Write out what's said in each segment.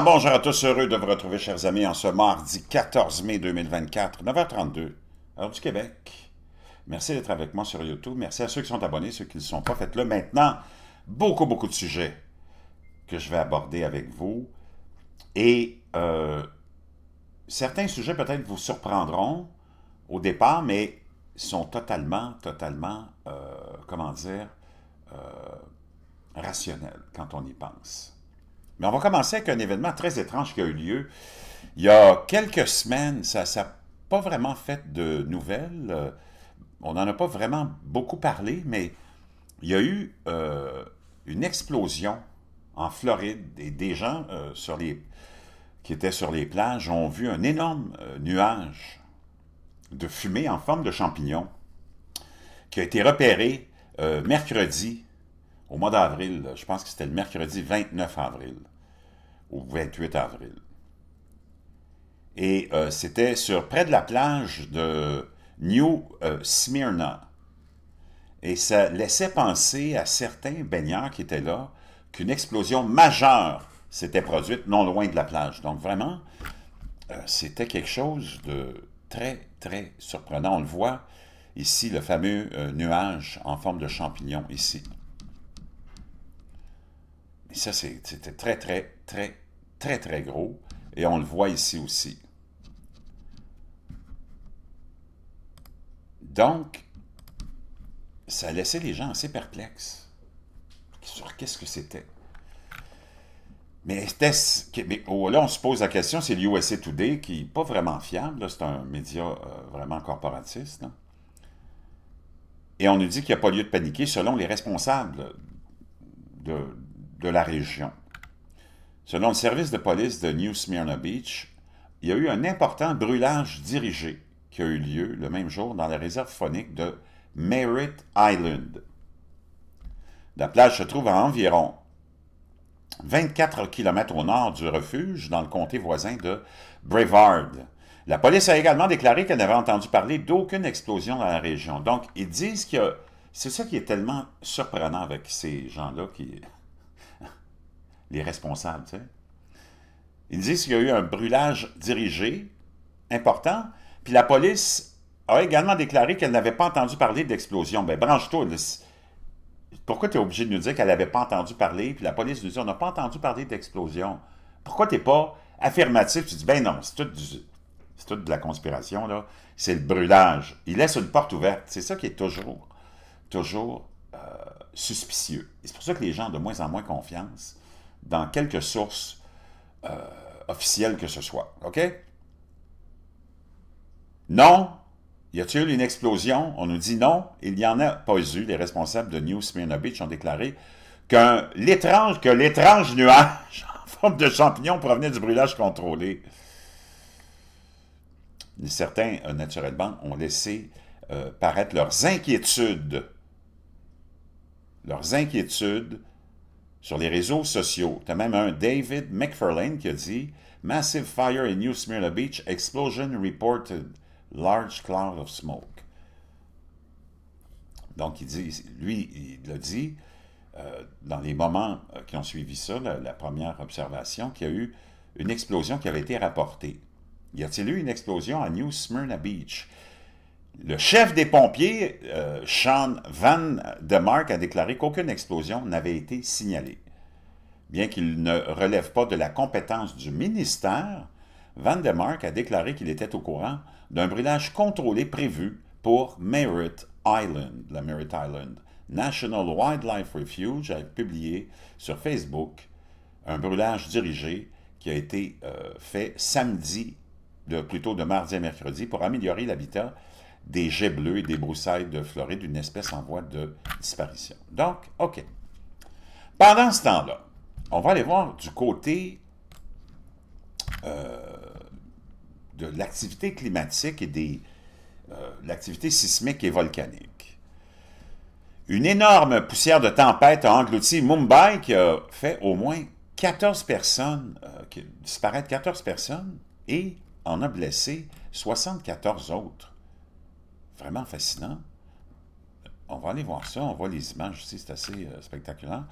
bonjour à tous, heureux de vous retrouver, chers amis, en ce mardi 14 mai 2024, 9h32, heure du Québec. Merci d'être avec moi sur YouTube. Merci à ceux qui sont abonnés, ceux qui ne le sont pas. Faites-le maintenant. Beaucoup, beaucoup de sujets que je vais aborder avec vous. Et euh, certains sujets peut-être vous surprendront au départ, mais sont totalement, totalement, euh, comment dire, euh, rationnels quand on y pense. Mais on va commencer avec un événement très étrange qui a eu lieu. Il y a quelques semaines, ça n'a pas vraiment fait de nouvelles. Euh, on n'en a pas vraiment beaucoup parlé, mais il y a eu euh, une explosion en Floride et des gens euh, sur les, qui étaient sur les plages ont vu un énorme nuage de fumée en forme de champignon qui a été repéré mercredi au mois d'avril. Je pense que c'était le mercredi 29 avril au 28 avril. Et euh, c'était sur près de la plage de New euh, Smyrna. Et ça laissait penser à certains baigneurs qui étaient là qu'une explosion majeure s'était produite non loin de la plage. Donc vraiment, euh, c'était quelque chose de très, très surprenant. On le voit ici, le fameux nuage en forme de champignon ici. Et ça, c'était très, très, très très, très gros. Et on le voit ici aussi. Donc, ça a laissé les gens assez perplexes sur qu'est-ce que c'était. Mais, mais oh, là, on se pose la question, c'est l'USA Today qui n'est pas vraiment fiable. C'est un média euh, vraiment corporatiste. Hein. Et on nous dit qu'il n'y a pas lieu de paniquer selon les responsables de, de la région. Selon le service de police de New Smyrna Beach, il y a eu un important brûlage dirigé qui a eu lieu le même jour dans la réserve phonique de Merritt Island. La plage se trouve à environ 24 km au nord du refuge, dans le comté voisin de Brevard. La police a également déclaré qu'elle n'avait entendu parler d'aucune explosion dans la région. Donc, ils disent que c'est ça qui est tellement surprenant avec ces gens-là qui les responsables. Ils disent qu'il y a eu un brûlage dirigé important, puis la police a également déclaré qu'elle n'avait pas entendu parler d'explosion. Ben, branche-toi. Pourquoi tu es obligé de nous dire qu'elle n'avait pas entendu parler, puis la police nous dit on n'a pas entendu parler d'explosion? Pourquoi tu n'es pas affirmatif? Tu dis ben non, c'est tout, tout, de la conspiration, là. C'est le brûlage. Il laisse une porte ouverte. C'est ça qui est toujours, toujours euh, suspicieux suspicieux. C'est pour ça que les gens ont de moins en moins confiance dans quelques sources euh, officielles que ce soit. OK? Non. Y a-t-il une explosion? On nous dit non. Il n'y en a pas eu. Les responsables de New Smyrna Beach ont déclaré l'étrange que l'étrange nuage en forme de champignon provenait du brûlage contrôlé. Certains, euh, naturellement, ont laissé euh, paraître leurs inquiétudes, leurs inquiétudes sur les réseaux sociaux. Tu as même un David McFarlane qui a dit Massive fire in New Smyrna Beach, explosion reported, large cloud of smoke. Donc, il dit, lui, il l'a dit, euh, dans les moments euh, qui ont suivi ça, la, première observation, qu'il y a eu une explosion qui avait été rapportée. Y a-t-il eu une explosion à New Smyrna Beach? Le chef des pompiers, euh, Sean Van Demark, a déclaré qu'aucune explosion n'avait été signalée. Bien qu'il ne relève pas de la compétence du ministère, Van Demark a déclaré qu'il était au courant d'un brûlage contrôlé prévu pour Merritt Island, la Merritt Island. National Wildlife Refuge a publié sur Facebook un brûlage dirigé qui a été euh, fait samedi, plutôt de mardi à mercredi, pour améliorer l'habitat des jets bleus et des broussailles de Floride, une espèce en voie de disparition. Donc, OK. Pendant ce temps-là, on va aller voir du côté euh, de l'activité climatique et des euh, l'activité sismique et volcanique. Une énorme poussière de tempête a englouti Mumbai qui a fait au moins 14 personnes, euh, qui disparaît 14 personnes et en a blessé 74 autres vraiment fascinant. On va aller voir ça, on voit les images aussi, c'est assez euh, spectaculaire.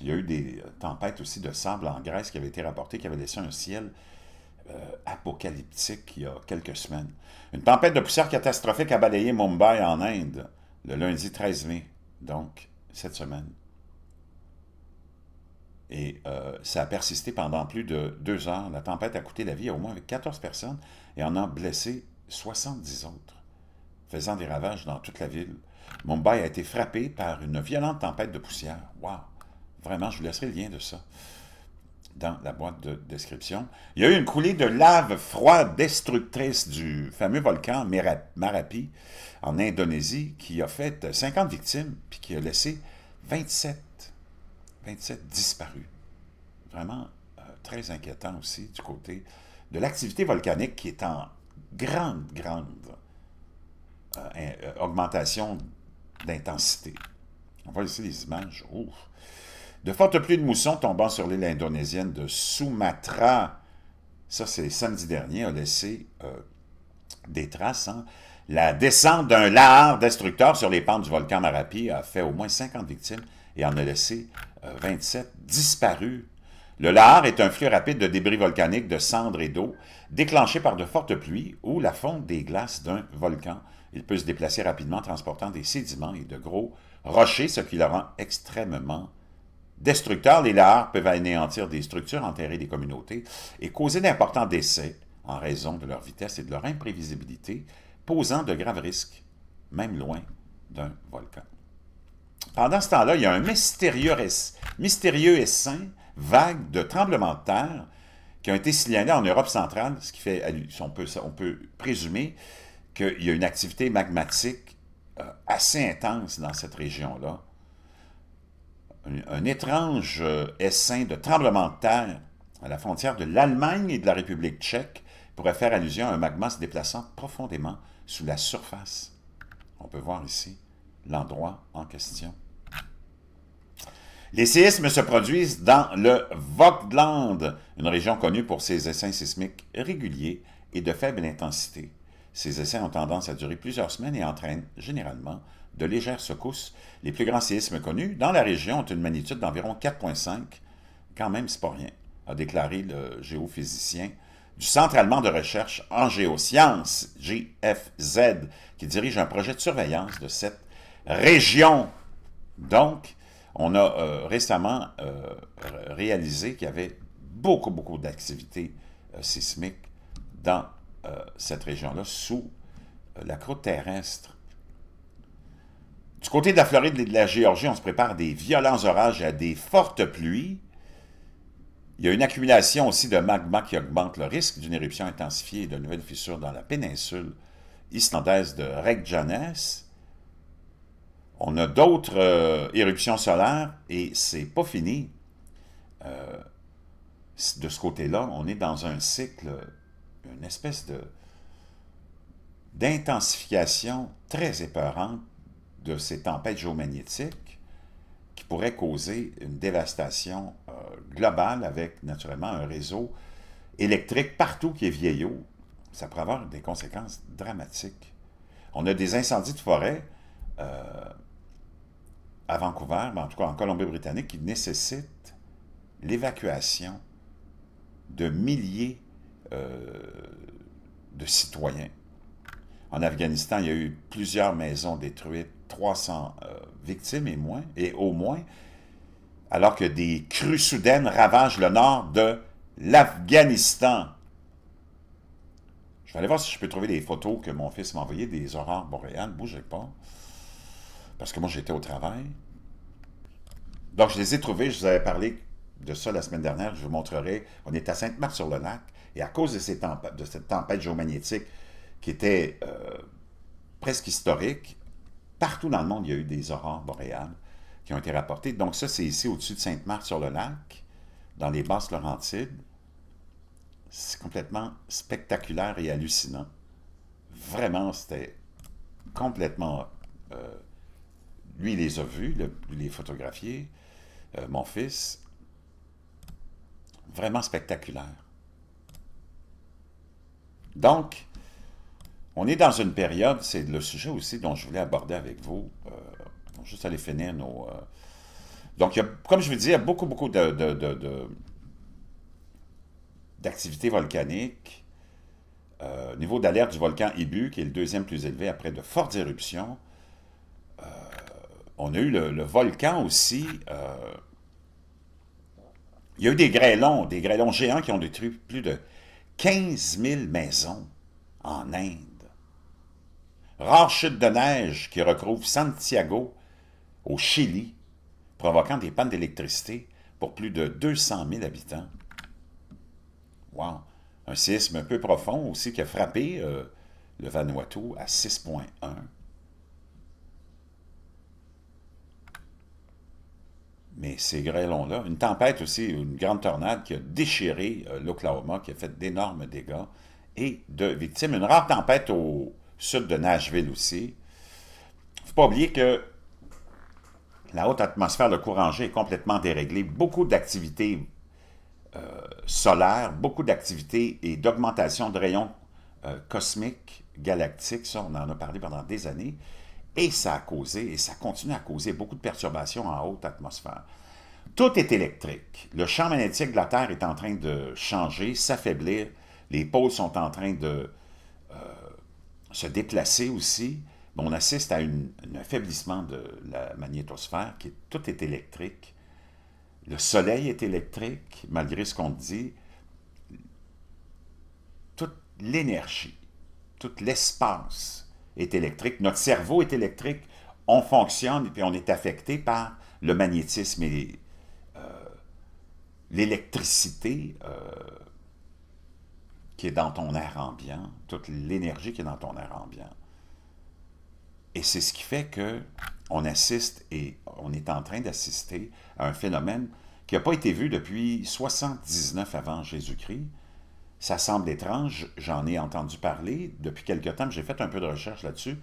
Il y a eu des euh, tempêtes aussi de sable en Grèce qui avaient été rapportées, qui avaient laissé un ciel euh, apocalyptique il y a quelques semaines. Une tempête de poussière catastrophique a balayé Mumbai en Inde le lundi 13 mai, donc cette semaine. Et ça a persisté pendant plus de deux heures. La tempête a coûté la vie à au moins 14 personnes et en a blessé 70 autres faisant des ravages dans toute la ville. Mumbai a été frappé par une violente tempête de poussière. Wow! Vraiment, je vous laisserai le lien de ça dans la boîte de description. Il y a eu une coulée de lave froide destructrice du fameux volcan Merapi en Indonésie qui a fait 50 victimes puis qui a laissé 27, 27 disparus. Vraiment euh, très inquiétant aussi du côté de l'activité volcanique qui est en grande, grande euh, euh, augmentation d'intensité. On voit ici les images. De fortes pluies de mousson tombant sur l'île indonésienne de Sumatra, ça c'est samedi dernier, a laissé euh, des traces. Hein. La descente d'un lahar destructeur sur les pentes du volcan Marapi a fait au moins 50 victimes et en a laissé 27 disparus. Le lahar est un flux rapide de débris volcaniques, de cendres et d'eau, déclenché par de fortes pluies ou la fonte des glaces d'un volcan. Il peut se déplacer rapidement transportant des sédiments et de gros rochers, ce qui le rend extrêmement destructeur. Les lahars peuvent anéantir des structures, enterrer des communautés et causer d'importants décès en raison de leur vitesse et de leur imprévisibilité, posant de graves risques, même loin d'un volcan. Pendant ce temps-là, il y a un mystérieux, et essaim vague de tremblements de terre qui ont été signalés en Europe centrale, ce qui fait, on peut, on peut présumer qu'il y a une activité magmatique euh, assez intense dans cette région-là. Un, étrange euh, essaim de tremblement de terre à la frontière de l'Allemagne et de la République tchèque pourrait faire allusion à un magma se déplaçant profondément sous la surface. On peut voir ici l'endroit en question. Les séismes se produisent dans le Vogtland, une région connue pour ses essaims sismiques réguliers et de faible intensité. Ces essais ont tendance à durer plusieurs semaines et entraînent généralement de légères secousses. Les plus grands séismes connus dans la région ont une magnitude d'environ 4,5. Quand même, c'est pas rien, a déclaré le géophysicien du Centre allemand de recherche en géosciences, GFZ, qui dirige un projet de surveillance de cette région. Donc, on a euh, récemment euh, réalisé qu'il y avait beaucoup, beaucoup d'activités euh, sismiques dans euh, cette région-là sous euh, la croûte terrestre. Du côté de la Floride et de la Géorgie, on se prépare à des violents orages et à des fortes pluies. Il y a une accumulation aussi de magma qui augmente le risque d'une éruption intensifiée et de nouvelles fissures dans la péninsule islandaise de Reykjanes. On a d'autres euh, éruptions solaires et c'est pas fini. de ce côté-là, on est dans un cycle une espèce de d'intensification très épeurante de ces tempêtes géomagnétiques qui pourraient causer une dévastation euh, globale avec naturellement un réseau électrique partout qui est vieillot. Ça pourrait avoir des conséquences dramatiques. On a des incendies de forêt euh, à Vancouver, mais en tout cas en Colombie-Britannique, qui nécessitent l'évacuation de milliers euh, de citoyens. En Afghanistan, il y a eu plusieurs maisons détruites, 300 euh, victimes et, moins, et au moins, alors que des crues soudaines ravagent le nord de l'Afghanistan. Je vais aller voir si je peux trouver des photos que mon fils m'a envoyées des aurores boréales. Bougez pas. Parce que moi, j'étais au travail. Donc, je les ai trouvées. Je vous avais parlé de ça la semaine dernière. Je vous montrerai. On est à Sainte-Marthe-sur-le-Lac. Et à cause de, cette tempête géomagnétique qui était euh, presque historique, partout dans le monde, il y a eu des aurores boréales qui ont été rapportées. Donc ça, c'est ici au-dessus de Sainte-Marthe-sur-le-Lac, dans les basses Laurentides. C'est complètement spectaculaire et hallucinant. Vraiment, c'était complètement... Euh, lui, il les a vus, les photographiés, euh, mon fils. Vraiment spectaculaire. Donc, on est dans une période, c'est le sujet aussi dont je voulais aborder avec vous, euh, juste aller finir nos... Euh, donc, comme je vous dis, il y a beaucoup, beaucoup de... d'activités volcaniques. Euh, niveau d'alerte du volcan Ibu, qui est le deuxième plus élevé après de fortes éruptions. on a eu le, le volcan aussi... il y a eu des grêlons, des grêlons géants qui ont détruit plus de 15 000 maisons en Inde. Rare chute de neige qui recouvre Santiago au Chili, provoquant des pannes d'électricité pour plus de 200 000 habitants. Wow! Un séisme un peu profond aussi qui a frappé euh, le Vanuatu à 6.1. ces, grêlons-là. Une tempête aussi, une grande tornade qui a déchiré euh, l'Oklahoma, qui a fait d'énormes dégâts et de victimes. Une rare tempête au sud de Nashville aussi. Il ne faut pas oublier que la haute atmosphère, de courant est complètement déréglée. Beaucoup d'activités euh, solaires, beaucoup d'activités et d'augmentation de rayons euh, cosmiques, galactiques, ça on en a parlé pendant des années, et ça a causé, et ça continue à causer beaucoup de perturbations en haute atmosphère. Tout est électrique. Le champ magnétique de la Terre est en train de changer, s'affaiblir. Les pôles sont en train de euh, se déplacer aussi. On assiste à un affaiblissement de la magnétosphère, qui tout est électrique. Le soleil est électrique, malgré ce qu'on dit. Toute l'énergie, tout l'espace est électrique. Notre cerveau est électrique. On fonctionne et puis on est affecté par le magnétisme et l'électricité euh, qui est dans ton air ambiant, toute l'énergie qui est dans ton air ambiant. Et c'est ce qui fait que on assiste et on est en train d'assister à un phénomène qui n'a pas été vu depuis 79 avant Jésus-Christ. Ça semble étrange, j'en ai entendu parler depuis quelque temps, j'ai fait un peu de recherche là-dessus.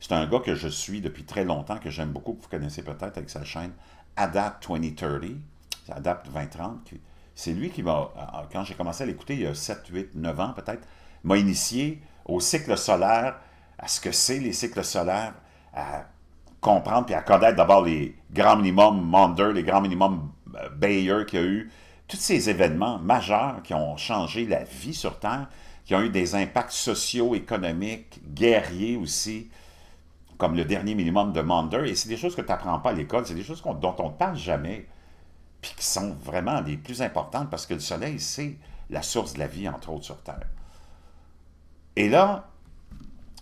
C'est un gars que je suis depuis très longtemps, que j'aime beaucoup, que vous connaissez peut-être avec sa chaîne Adapt 2030 adapte 20 C'est lui qui m'a, quand j'ai commencé à l'écouter il y a 7, 8, 9 ans peut-être, m'a initié au cycle solaire, à ce que c'est les cycles solaires, à comprendre et à connaître d'abord les grands minimums Mander, les grands minimums euh, Bayer qu'il y a eu, tous ces événements majeurs qui ont changé la vie sur Terre, qui ont eu des impacts sociaux, économiques, guerriers aussi, comme le dernier minimum de Maunder. Et c'est des choses que tu n'apprends pas à l'école, c'est des choses dont on ne parle jamais puis qui sont vraiment les plus importantes parce que le Soleil, c'est la source de la vie, entre autres, sur Terre. Et là,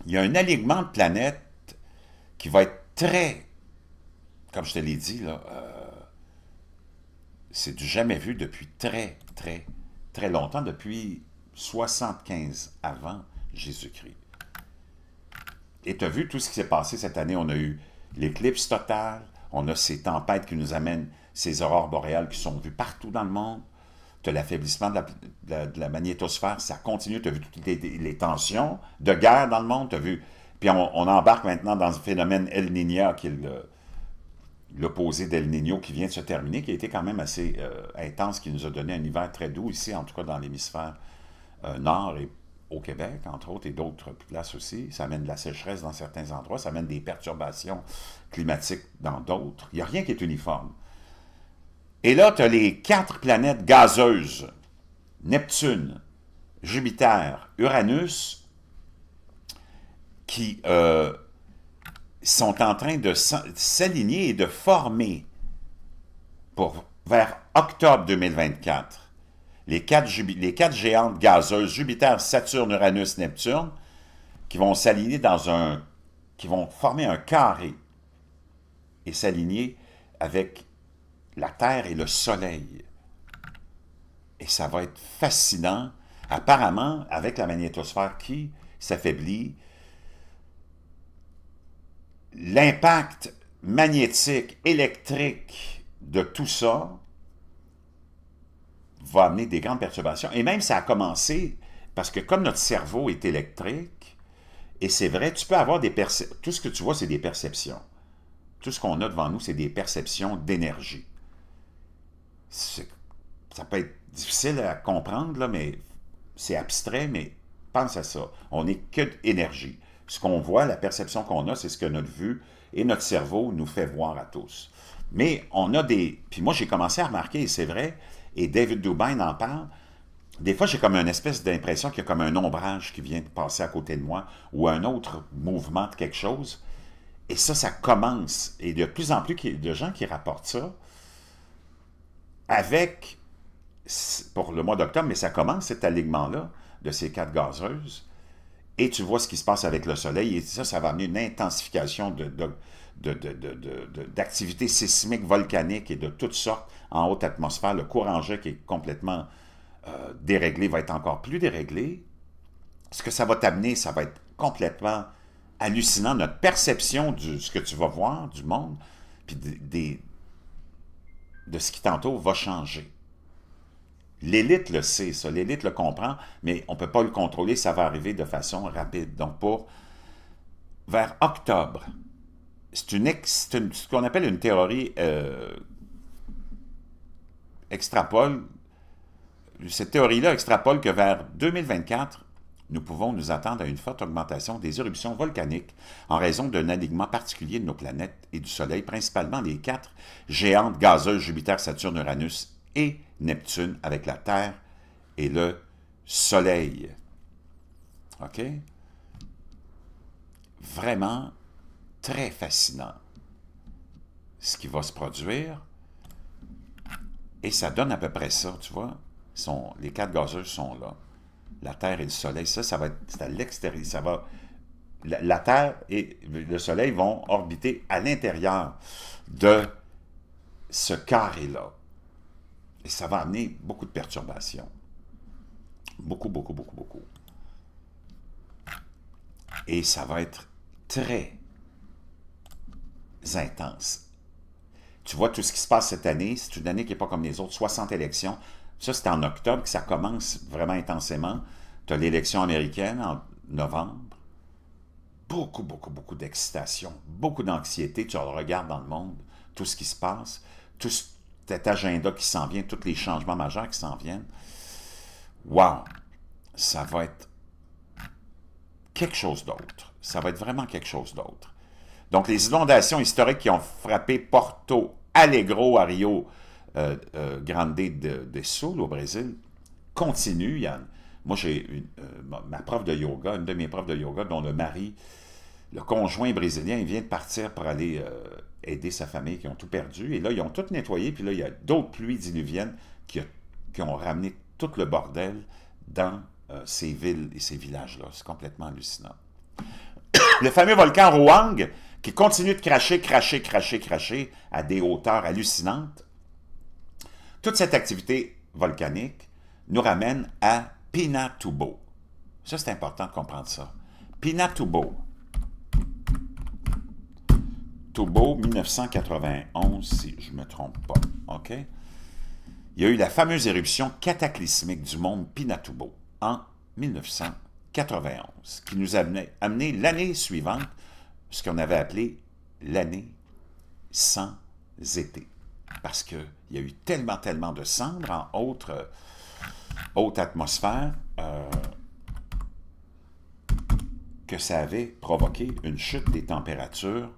il y a un alignement de planètes qui va être très, comme je te l'ai dit, là, euh, c'est du jamais vu depuis très, très, très longtemps, depuis 75 avant Jésus-Christ. Et tu as vu tout ce qui s'est passé cette année. On a eu l'éclipse totale, on a ces tempêtes qui nous amènent ces aurores boréales qui sont vues partout dans le monde. Tu as l'affaiblissement de la, magnétosphère, ça continue. Tu as vu toutes les, tensions de guerre dans le monde. Tu as vu. Puis on, embarque maintenant dans le phénomène El Niño, qui est l'opposé d'El Niño, qui vient de se terminer, qui a été quand même assez euh, intense, qui nous a donné un hiver très doux ici, en tout cas dans l'hémisphère euh, nord et au Québec, entre autres, et d'autres places aussi. Ça amène de la sécheresse dans certains endroits, ça amène des perturbations climatiques dans d'autres. Il n'y a rien qui est uniforme. Et là, tu as les quatre planètes gazeuses. Neptune, Jupiter, Uranus, qui euh, sont en train de s'aligner et de former pour, vers octobre 2024. quatre, les quatre géantes gazeuses, Jupiter, Saturne, Uranus, Neptune, qui vont s'aligner dans un... qui vont former un carré et s'aligner avec la Terre et le Soleil. Et ça va être fascinant. Apparemment, avec la magnétosphère qui s'affaiblit, l'impact magnétique, électrique de tout ça va amener des grandes perturbations. Et même ça a commencé parce que comme notre cerveau est électrique, et c'est vrai, tu peux avoir des perceptions. Tout ce que tu vois, c'est des perceptions. Tout ce qu'on a devant nous, c'est des perceptions d'énergie ça peut être difficile à comprendre, mais c'est abstrait, mais pense à ça. On n'est que d'énergie. Ce qu'on voit, la perception qu'on a, c'est ce que notre vue et notre cerveau nous fait voir à tous. Mais on a des... Puis moi, j'ai commencé à remarquer, et c'est vrai, et David Dubin en parle, des fois, j'ai comme une espèce d'impression qu'il y a comme un ombrage qui vient de passer à côté de moi ou un autre mouvement de quelque chose. Et ça, ça commence. Et de plus en plus de gens qui rapportent ça, avec, pour le mois d'octobre, mais ça commence cet alignement-là de ces quatre gazeuses, et tu vois ce qui se passe avec le soleil, et ça, ça va amener une intensification de, de d'activités sismiques, volcaniques et de toutes sortes en haute atmosphère. Le courant jet qui est complètement euh, déréglé va être encore plus déréglé. Ce que ça va t'amener, ça va être complètement hallucinant. Notre perception de ce que tu vas voir du monde, puis des, de ce qui tantôt va changer. L'élite le sait, ça. L'élite le comprend, mais on ne peut pas le contrôler. Ça va arriver de façon rapide. Donc, pour vers octobre, c'est une, ce qu'on appelle une théorie euh, extrapole. Cette théorie-là extrapole que vers 2024, nous pouvons nous attendre à une forte augmentation des éruptions volcaniques en raison d'un alignement particulier de nos planètes et du Soleil, principalement les quatre géantes gazeuses Jupiter, Saturne, Uranus et Neptune avec la Terre et le Soleil. OK? Vraiment très fascinant ce qui va se produire. Et ça donne à peu près ça, tu vois. Sont, les quatre gazeuses sont là la Terre et le Soleil. Ça, ça va c'est à l'extérieur. Ça va, la, Terre et le Soleil vont orbiter à l'intérieur de ce carré-là. Et ça va amener beaucoup de perturbations. Beaucoup, beaucoup, beaucoup, beaucoup. Et ça va être très intense. Tu vois, tout ce qui se passe cette année, c'est une année qui n'est pas comme les autres. 60 élections, ça, c'est en octobre que ça commence vraiment intensément. Tu as l'élection américaine en novembre. Beaucoup, beaucoup, beaucoup d'excitation, beaucoup d'anxiété. Tu regardes dans le monde tout ce qui se passe, tout cet agenda qui s'en vient, tous les changements majeurs qui s'en viennent. Wow! Ça va être quelque chose d'autre. Ça va être vraiment quelque chose d'autre. Donc, les inondations historiques qui ont frappé Porto Allegro, à Rio, euh, euh, grande de, au Brésil continue, Yann. Moi, j'ai euh, ma prof de yoga, une de mes profs de yoga, dont le mari, le conjoint brésilien, il vient de partir pour aller aider sa famille qui ont tout perdu. Et là, ils ont tout nettoyé. Puis là, il y a d'autres pluies diluviennes qui, ont ramené tout le bordel dans ces villes et ces villages-là. C'est complètement hallucinant. le fameux volcan Ruang qui continue de cracher, cracher, cracher, cracher à des hauteurs hallucinantes. Toute cette activité volcanique nous ramène à Pinatubo. Ça, c'est important de comprendre ça. Pinatubo. Tubo, 1991, si je ne me trompe pas. OK? Il y a eu la fameuse éruption cataclysmique du monde Pinatubo en 1991, qui nous a amené, l'année suivante, ce qu'on avait appelé l'année sans été parce qu'il y a eu tellement, tellement de cendres en haute, euh, atmosphère euh, que ça avait provoqué une chute des températures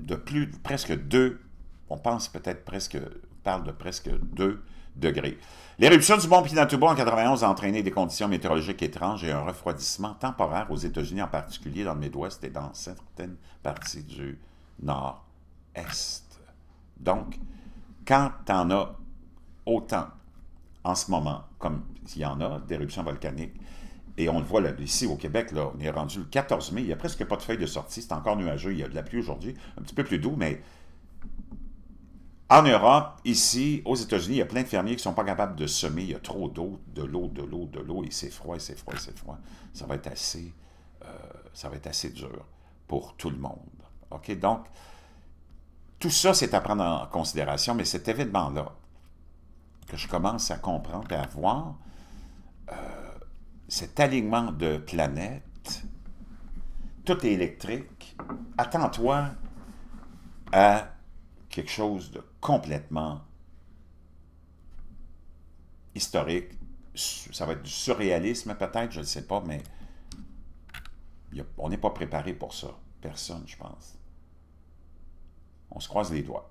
de plus presque deux. on pense peut-être presque, parle de presque deux degrés. L'éruption du mont Pinatubo en 91 a entraîné des conditions météorologiques étranges et un refroidissement temporaire aux États-Unis, en particulier dans le Midwest et dans certaines parties du Nord-Est. Donc, quand on as autant en ce moment, comme il y en a, d'éruptions volcaniques, et on le voit ici au Québec, là, on est rendu le 14 mai, il n'y a presque pas de feuilles de sortie, c'est encore nuageux, il y a de la pluie aujourd'hui, un petit peu plus doux, mais en Europe, ici, aux États-Unis, il y a plein de fermiers qui ne sont pas capables de semer. Il y a trop d'eau, de l'eau, de l'eau, de l'eau, et c'est froid, c'est froid, c'est froid. Ça va être assez, euh, ça va être assez dur pour tout le monde. OK? Donc, tout ça, c'est à prendre en considération, mais cet événement-là, que je commence à comprendre et à voir, euh, cet alignement de planètes, tout est électrique, attends-toi à quelque chose de complètement historique. Ça va être du surréalisme peut-être, je ne sais pas, mais on n'est pas préparé pour ça. Personne, je pense. On se croise les doigts.